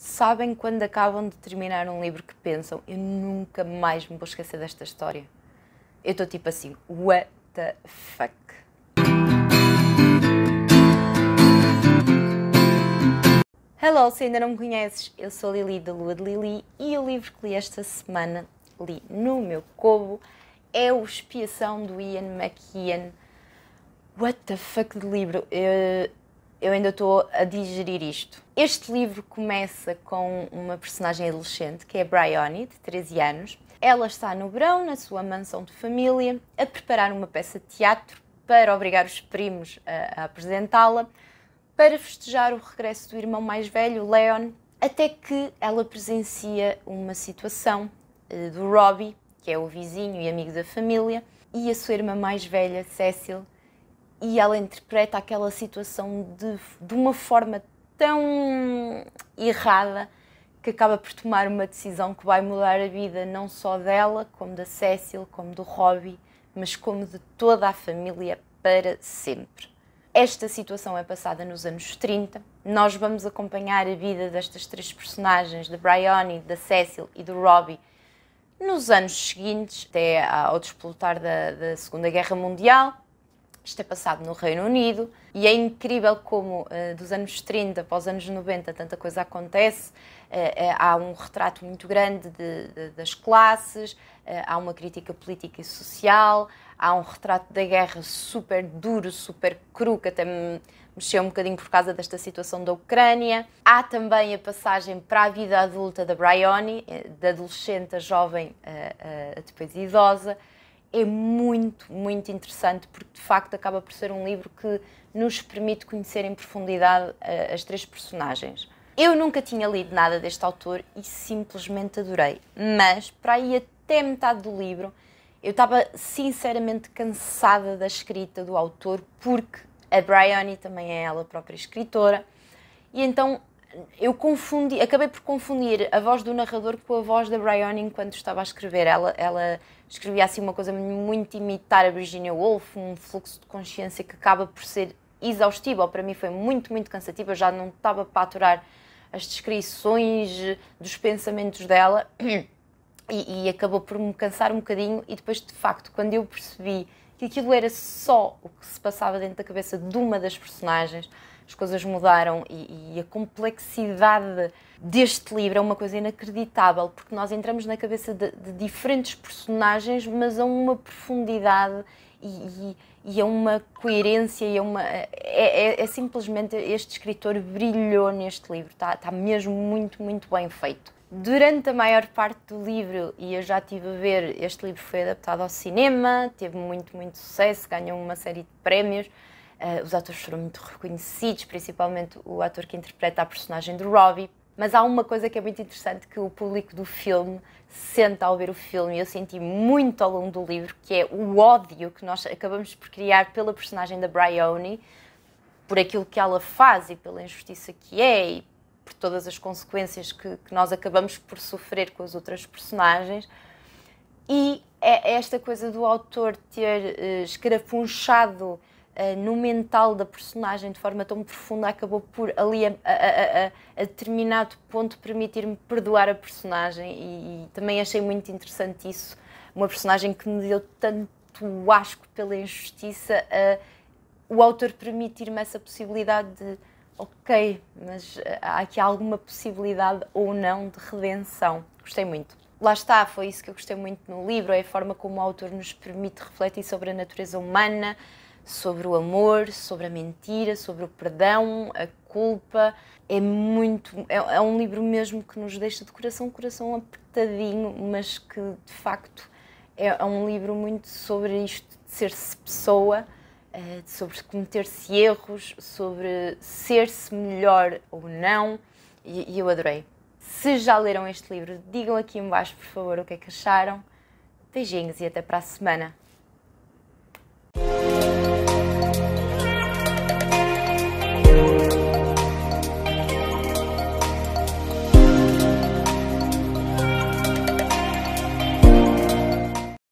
sabem quando acabam de terminar um livro que pensam, eu nunca mais me vou esquecer desta história. Eu estou tipo assim, what the fuck? Hello, se ainda não me conheces, eu sou Lili da Lua de Lili e o livro que li esta semana, li no meu cobo, é O Expiação do Ian McKeon. What the fuck de livro? Eu, eu ainda estou a digerir isto. Este livro começa com uma personagem adolescente, que é Bryony, de 13 anos. Ela está no verão, na sua mansão de família, a preparar uma peça de teatro para obrigar os primos a, a apresentá-la, para festejar o regresso do irmão mais velho, Leon, até que ela presencia uma situação eh, do Robbie, que é o vizinho e amigo da família, e a sua irmã mais velha, Cecil, e ela interpreta aquela situação de, de uma forma tão errada que acaba por tomar uma decisão que vai mudar a vida não só dela, como da Cecil, como do Robbie, mas como de toda a família para sempre. Esta situação é passada nos anos 30. Nós vamos acompanhar a vida destas três personagens, de Bryony, da Cecil e do Robbie, nos anos seguintes, até ao despolutar da, da Segunda Guerra Mundial. Isto é passado no Reino Unido e é incrível como eh, dos anos 30 para os anos 90 tanta coisa acontece. Eh, eh, há um retrato muito grande de, de, das classes, há uma crítica política e social, há um retrato da guerra super duro, super cru, que até me mexeu um bocadinho por causa desta situação da Ucrânia. Há também a passagem para a vida adulta da Bryony, da adolescente a jovem depois idosa é muito, muito interessante, porque de facto acaba por ser um livro que nos permite conhecer em profundidade uh, as três personagens. Eu nunca tinha lido nada deste autor e simplesmente adorei, mas para aí até metade do livro eu estava sinceramente cansada da escrita do autor, porque a Bryony também é ela própria escritora, e então eu confundi, acabei por confundir a voz do narrador com a voz da Bryony enquanto estava a escrever. Ela, ela escrevia assim uma coisa muito imitar a Virginia Woolf, um fluxo de consciência que acaba por ser exaustivo. Para mim foi muito, muito cansativo. Eu já não estava para aturar as descrições dos pensamentos dela e, e acabou por me cansar um bocadinho. E depois, de facto, quando eu percebi que aquilo era só o que se passava dentro da cabeça de uma das personagens as coisas mudaram e, e, a complexidade deste livro é uma coisa inacreditável, porque nós entramos na cabeça de, de diferentes personagens, mas a uma profundidade e, e, e a uma coerência e a uma. É, é, é, simplesmente este escritor brilhou neste livro, está, está mesmo muito, muito bem feito. Durante a maior parte do livro, e eu já estive a ver, este livro foi adaptado ao cinema, teve muito, muito sucesso, ganhou uma série de prémios. Uh, os atores foram muito reconhecidos, principalmente o ator que interpreta a personagem do Robbie. Mas há uma coisa que é muito interessante que o público do filme sente ao ver o filme, e eu senti muito ao longo do livro, que é o ódio que nós acabamos por criar pela personagem da Bryony, por aquilo que ela faz e pela injustiça que é, e por todas as consequências que, que nós acabamos por sofrer com as outras personagens. E é, é esta coisa do autor ter uh, escarafunchado eh, no mental da personagem de forma tão profunda, acabou por ali a, a, a, a determinado ponto permitir-me perdoar a personagem e, e, também achei muito interessante isso. Uma personagem que me deu tanto asco pela injustiça, o autor permitir-me essa possibilidade de ok, mas eh, há aqui alguma possibilidade ou não de redenção. Gostei muito. Lá está, foi isso que eu gostei muito no livro, é a forma como o autor nos permite refletir sobre a natureza humana, sobre o amor, sobre a mentira, sobre o perdão, a culpa. É muito. É, é um livro mesmo que nos deixa de coração, coração apertadinho, mas que de facto é, é, um livro muito sobre isto de ser-se pessoa, eh, sobre cometer-se erros, sobre ser-se melhor ou não, e, eu adorei. Se já leram este livro, digam aqui embaixo, por favor, o que é que acharam. Beijinhos e até para a semana.